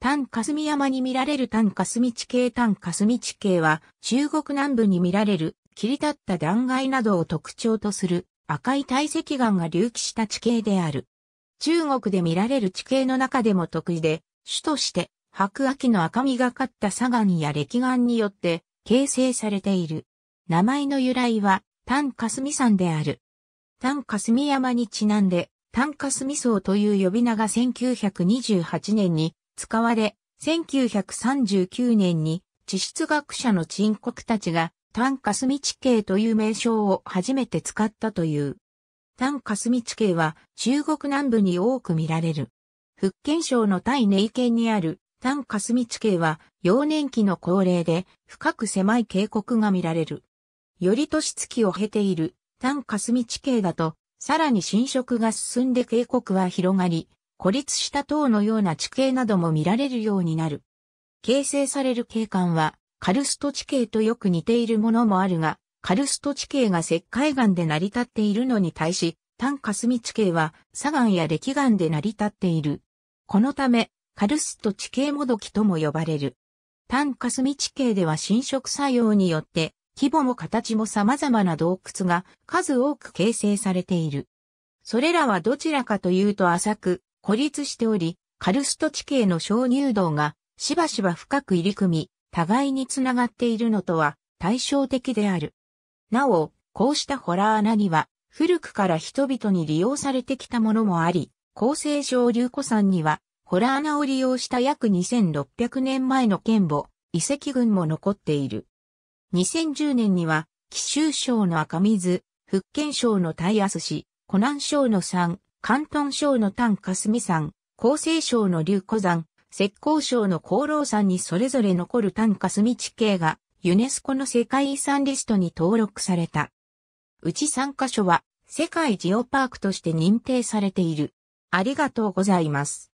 ス霞山に見られるス霞地形ス霞地形は中国南部に見られる切り立った断崖などを特徴とする赤い堆積岩が隆起した地形である。中国で見られる地形の中でも得意で、主として白亜の赤みがかった砂岩や歴岩によって形成されている。名前の由来はス霞山である。ス霞山にちなんで、ス霞層という呼び名が1928年に使われ、1939年に地質学者の沈国たちが単霞地形という名称を初めて使ったという。単霞地形は中国南部に多く見られる。福建省の対寧県にある単霞地形は幼年期の高齢で深く狭い渓谷が見られる。より年月を経ている単霞地形だとさらに侵食が進んで渓谷は広がり、孤立した塔のような地形なども見られるようになる。形成される景観は、カルスト地形とよく似ているものもあるが、カルスト地形が石灰岩で成り立っているのに対し、単霞地形は砂岩や礫岩で成り立っている。このため、カルスト地形もどきとも呼ばれる。単霞地形では侵食作用によって、規模も形も様々な洞窟が数多く形成されている。それらはどちらかというと浅く、孤立しており、カルスト地形の小乳道がしばしば深く入り組み、互いにつながっているのとは対照的である。なお、こうしたホラー穴には、古くから人々に利用されてきたものもあり、厚生省流湖山には、ホラー穴を利用した約2600年前の剣母、遺跡群も残っている。2010年には、紀州省の赤水、福建省の大安市、湖南省の山、広東省の丹霞山、厚生省の龍古山、浙江省の厚労山にそれぞれ残る丹霞地形がユネスコの世界遺産リストに登録された。うち3カ所は世界ジオパークとして認定されている。ありがとうございます。